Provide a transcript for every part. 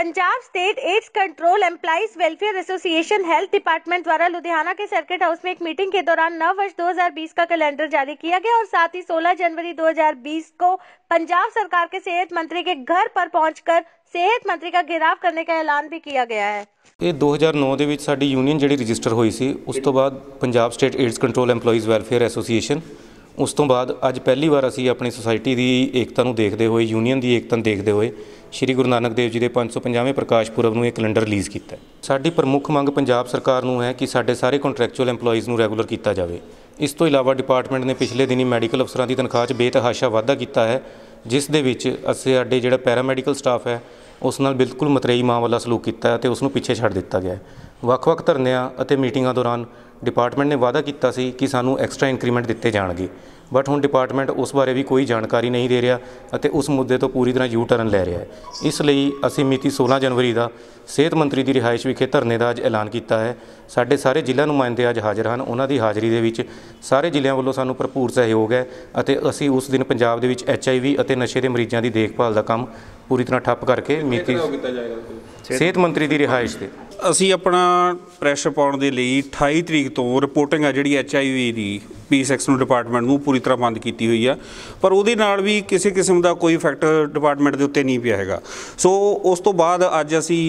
Punjab state AIDS control employees welfare association health department द्वारा लुधियाना के circuit house में एक मीटिंग के दौरान नव वर्ष 2020 का कैलेंडर जारी किया गया और साथ ही 16 जनवरी 2020 को पंजाब सरकार के सेहत मंत्री के घर पर पहुंचकर सेहत मंत्री का घेराव करने का ऐलान भी किया गया है ये दो हज़ार नौ के ਯੂਨੀਅਨ ਜਿਹੜੀ ਰਜਿਸਟਰ ਹੋਈ ਸੀ ਉਸ ਤੋਂ ਬਾਅਦ Punjab state AIDS control EMPLOYEES welfare association ਉਸ ਤੋਂ ਬਾਅਦ ਅੱਜ ਪਹਿਲੀ ਵਾਰ ਅਸੀਂ ਆਪਣੀ ਸੁਸਾਇਟੀ ਦੀ ਏਕਤਾ ਨੂੰ ਦੇਖਦੇ ਹੋਏ ਯੂਨੀਅਨ ਦੀ ਏਕਤਾ ਨੂੰ ਦੇਖਦੇ ਹੋਏ ਸ਼੍ਰੀ ਗੁਰੂ ਨਾਨਕ ਦੇਵ ਜੀ ਦੇ 550ਵੇਂ ਪ੍ਰਕਾਸ਼ ਪੁਰਬ ਨੂੰ ਇੱਕ ਕੈਲੰਡਰ ਰਿਲੀਜ਼ ਕੀਤਾ ਹੈ ਸਾਡੀ ਪ੍ਰਮੁੱਖ ਮੰਗ ਪੰਜਾਬ ਸਰਕਾਰ ਨੂੰ ਹੈ ਕਿ ਸਾਡੇ ਸਾਰੇ ਕੰਟਰੈਕਚੁਅਲ EMPLOYEES ਨੂੰ ਰੈਗੂਲਰ ਕੀਤਾ ਜਾਵੇ ਇਸ ਤੋਂ ਇਲਾਵਾ ਡਿਪਾਰਟਮੈਂਟ ਨੇ ਪਿਛਲੇ ਦਿਨੀ ਮੈਡੀਕਲ ਅਫਸਰਾਂ ਦੀ ਤਨਖਾਹ 'ਚ ਬੇਤਹਾਸ਼ਾ ਵਾਧਾ ਕੀਤਾ ਹੈ ਜਿਸ ਦੇ ਵਿੱਚ ਅਸੀਂ ਸਾਡੇ ਜਿਹੜਾ ਪੈਰਾਮੈਡੀਕਲ ਸਟਾਫ ਹੈ ਉਸ ਨਾਲ ਬਿਲਕੁਲ ਮਤਰੇਈ ਮਾਂ ਵਾਲਾ ਸਲੂਕ ਕੀਤਾ ਤੇ ਉਸ ਨੂੰ ਪਿੱਛੇ ਛੱਡ ਦਿੱਤਾ ਗਿਆ ਵੱਖ-ਵੱਖ ਧਰਨਿਆਂ ਅਤੇ ਮੀਟਿੰਗਾਂ ਦੌਰਾਨ ਡਿਪਾਰਟਮੈਂਟ ਨੇ ਵਾਅਦਾ ਕੀਤਾ ਸੀ ਕਿ ਸਾਨੂੰ ਐਕਸਟਰਾ ਇਨਕਰੀਮੈਂਟ ਦਿੱਤੇ ਜਾਣਗੇ ਬਟ ਹੁਣ ਡਿਪਾਰਟਮੈਂਟ ਉਸ ਬਾਰੇ ਵੀ ਕੋਈ ਜਾਣਕਾਰੀ ਨਹੀਂ ਦੇ ਰਿਹਾ ਅਤੇ ਉਸ ਮੁੱਦੇ ਤੋਂ ਪੂਰੀ ਤਰ੍ਹਾਂ ਯੂ ਟਰਨ ਲੈ ਰਿਹਾ ਹੈ ਇਸ ਲਈ ਅਸੀਂ ਮਿਤੀ 16 ਜਨਵਰੀ ਦਾ ਸਿਹਤ ਮੰਤਰੀ ਦੀ ਰਿਹਾਇਸ਼ ਵਿਖੇ ਧਰਨੇ ਦਾ ਅੱਜ ਐਲਾਨ ਕੀਤਾ ਹੈ ਸਾਡੇ ਸਾਰੇ ਜ਼ਿਲ੍ਹਾ ਨੁਮਾਇੰਦੇ ਅੱਜ ਹਾਜ਼ਰ ਹਨ ਉਹਨਾਂ ਦੀ ਹਾਜ਼ਰੀ ਦੇ ਵਿੱਚ ਸਾਰੇ ਜ਼ਿਲ੍ਹਿਆਂ ਵੱਲੋਂ ਸਾਨੂੰ ਭਰਪੂਰ ਸਹਿਯੋਗ ਹੈ ਅਤੇ ਅਸੀਂ ਉਸ ਦਿਨ ਪੰਜਾਬ ਦੇ ਵਿੱਚ ਐਚਆਈਵੀ ਅਤੇ ਨਸ਼ੇ ਦੇ ਮਰੀਜ਼ਾਂ ਦੀ ਦੇਖਭਾਲ ਦਾ ਕੰਮ ਪੂਰੀ ਤਰ੍ਹਾਂ ਠੱਪ ਕਰਕੇ ਮਿਤੀ ਸਿਹਤ ਮੰਤਰੀ ਦੀ ਰਿਹਾਇਸ਼ ਤੇ ਅਸੀਂ ਆਪਣਾ ਪ੍ਰੈਸ਼ਰ ਪਾਉਣ ਦੇ ਲਈ 28 ਤਰੀਕ ਤੋਂ ਰਿਪੋਰਟਿੰਗ ਆ ਜਿਹੜੀ ਐਚਆਈਵੀ ਦੀ ਪੀ ਪੀਐਸਐਕਸ ਨੂੰ ਡਿਪਾਰਟਮੈਂਟ ਨੂੰ ਪੂਰੀ ਤਰ੍ਹਾਂ ਬੰਦ ਕੀਤੀ ਹੋਈ ਆ ਪਰ ਉਹਦੇ ਨਾਲ ਵੀ ਕਿਸੇ ਕਿਸਮ ਦਾ ਕੋਈ ਇਫੈਕਟ ਡਿਪਾਰਟਮੈਂਟ ਦੇ ਉੱਤੇ ਨਹੀਂ ਪਿਆ ਹੈਗਾ ਸੋ ਉਸ ਤੋਂ ਬਾਅਦ ਅੱਜ ਅਸੀਂ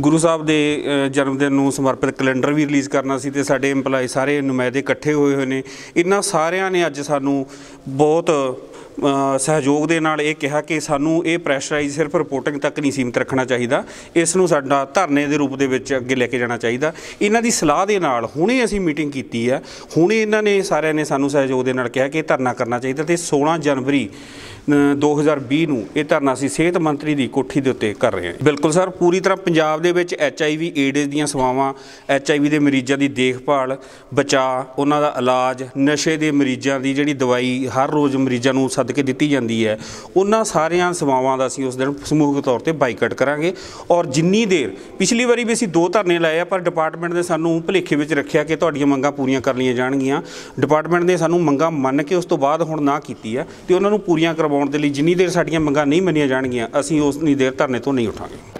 ਗੁਰੂ ਸਾਹਿਬ ਦੇ ਜਨਮ ਦਿਨ ਨੂੰ ਸਮਰਪਿਤ ਕੈਲੰਡਰ ਵੀ ਰਿਲੀਜ਼ ਕਰਨਾ ਸੀ ਤੇ ਸਾਡੇ ਏਮਪਲਾਈ ਸਾਰੇ ਨੁਮਾਇਦੇ ਇਕੱਠੇ ਹੋਏ ਹੋਏ ਨੇ ਇਹਨਾਂ ਸਾਰਿਆਂ ਨੇ ਅੱਜ ਸਾਨੂੰ ਬਹੁਤ ਸਹਿਯੋਗ ਦੇ ਨਾਲ ਇਹ ਕਿਹਾ ਕਿ ਸਾਨੂੰ ਇਹ ਪ੍ਰੈਸ਼ਰਾਈਜ਼ ਸਿਰਫ ਰਿਪੋਰਟਿੰਗ ਤੱਕ ਨਹੀਂ ਸੀਮਿਤ ਰੱਖਣਾ ਚਾਹੀਦਾ ਇਸ ਨੂੰ ਸਾਡਾ ਧਰਨੇ ਦੇ ਰੂਪ ਦੇ ਵਿੱਚ ਅੱਗੇ ਲੈ ਕੇ ਜਾਣਾ ਚਾਹੀਦਾ ਇਹਨਾਂ ਦੀ ਸਲਾਹ ਦੇ ਨਾਲ ਹੁਣੇ ਅਸੀਂ ਮੀਟਿੰਗ ਕੀਤੀ ਹੈ ਹੁਣੇ ਇਹਨਾਂ ਨੇ ਸਾਰਿਆਂ ਨੇ ਸਾਨੂੰ ਸਹਿਯੋਗ ਦੇ ਨਾਲ ਕਿਹਾ ਕਿ ਧਰਨਾ ਕਰਨਾ ਚਾਹੀਦਾ ਤੇ 16 ਜਨਵਰੀ 2020 ਨੂੰ ਇਹ ਧਰਨਾ ਅਸੀਂ ਸਿਹਤ ਮੰਤਰੀ ਦੀ ਕੋਠੀ ਦੇ ਉੱਤੇ ਕਰ ਰਹੇ ਹਾਂ ਬਿਲਕੁਲ ਸਰ ਪੂਰੀ ਤਰ੍ਹਾਂ ਪੰਜਾਬ ਦੇ ਵਿੱਚ ਐਚਆਈਵੀ ਏਡਜ਼ ਦੀਆਂ ਸੇਵਾਵਾਂ ਐਚਆਈਵੀ ਦੇ ਮਰੀਜ਼ਾਂ ਦੀ ਦੇਖਭਾਲ ਬਚਾਅ ਉਹਨਾਂ ਦਾ ਇਲਾਜ ਨਸ਼ੇ ਦੇ ਮਰੀਜ਼ਾਂ ਦੀ ਜਿਹੜੀ ਦਵਾਈ ਹਰ ਰੋਜ਼ ਮਰੀਜ਼ਾਂ ਨੂੰ ਸਦਕੇ ਦਿੱਤੀ ਜਾਂਦੀ ਹੈ ਉਹਨਾਂ ਸਾਰਿਆਂ ਸਮਾਵਾਂ ਦਾ ਅਸੀਂ ਉਸ ਦਿਨ ਸਮੂਹਿਕ ਤੌਰ ਤੇ ਬਾਈਕਾਟ ਕਰਾਂਗੇ ਔਰ ਜਿੰਨੀ ਦੇਰ ਪਿਛਲੀ ਵਾਰੀ ਵੀ ਅਸੀਂ ਦੋ ਧਰਨੇ ਲਾਏ ਆ ਪਰ ਡਿਪਾਰਟਮੈਂਟ ਨੇ ਸਾਨੂੰ ਭਲੇਖੇ ਵਿੱਚ ਰੱਖਿਆ ਕਿ ਤੁਹਾਡੀਆਂ ਮੰਗਾਂ ਪੂਰੀਆਂ ਕਰ ਲਈਆਂ ਜਾਣਗੀਆਂ ਡਿਪਾਰਟਮੈਂਟ ਨੇ ਸਾਨੂੰ ਮੰਗਾਂ ਮੰਨ ਕੇ ਉਸ ਤੋਂ ਬਾਅਦ ਹੁਣ ਨਾ ਕੀਤੀ ਆ ਤੇ ਉਹਨਾਂ ਨੂੰ ਪੂਰੀਆਂ ਕਰਵਾਉਣ ਦੇ ਲਈ ਜਿੰਨੀ ਦੇਰ ਸਾਡੀਆਂ ਮੰਗਾਂ ਨਹੀਂ ਮੰਨੀਆਂ ਜਾਣਗੀਆਂ ਅਸੀਂ ਉਸ ਨਹੀਂ ਦੇਰ ਧਰਨੇ ਤੋਂ ਨਹੀਂ ਉਠਾਂਗੇ